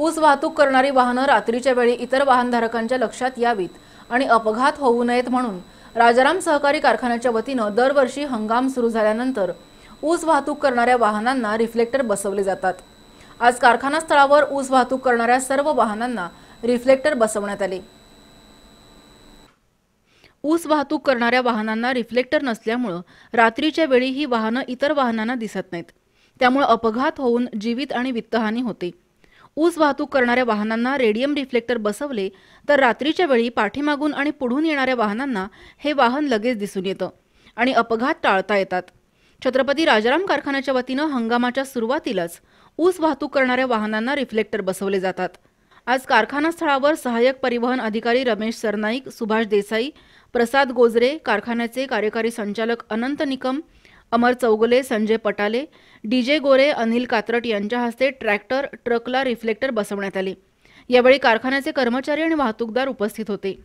ऊस वाहतूक करणारी वाहनं रात्रीच्या वेळी इतर वाहनधारकांच्या लक्षात यावीत आणि अपघात होऊ नयेत म्हणून राजाराम सहकारी कारखान्याच्या वतीनं दरवर्षी हंगाम सुरू झाल्यानंतर ऊस वाहतूक करणाऱ्या वाहनांना रिफ्लेक्टर बसवले जातात आज कारखाना स्थळावर ऊस वाहतूक करणाऱ्या सर्व वाहनांना रिफ्लेक्टर बसवण्यात आले ऊस वाहतूक करणाऱ्या वाहनांना रिफ्लेक्टर नसल्यामुळं रात्रीच्या वेळी ही वाहनं इतर वाहनांना दिसत नाहीत त्यामुळे अपघात होऊन जीवित आणि वित्तहानी होते ऊस वाहतूक करणाऱ्या वाहनांना रेडियम रिफ्लेक्टर बसवले तर रात्रीच्या वेळी पाठीमागून आणि पुढून येणाऱ्या वाहनांना हे वाहन लगेच दिसून येतं आणि अपघात टाळता येतात छत्रपती राजाराम कारखान्याच्या वतीनं हंगामाच्या सुरुवातीलाच ऊस वाहतूक करणाऱ्या वाहनांना रिफ्लेक्टर बसवले जातात आज कारखाना स्थळावर सहाय्यक परिवहन अधिकारी रमेश सरनाईक सुभाष देसाई प्रसाद गोजरे कारखान्याचे कार्यकारी संचालक अनंत निकम अमर चौगले संजय पटाले डीजे गोरे अनिल कात्रट यांच्या हस्ते ट्रॅक्टर ट्रकला रिफ्लेक्टर बसवण्यात आले यावेळी कारखान्याचे कर्मचारी आणि वाहतूकदार उपस्थित होते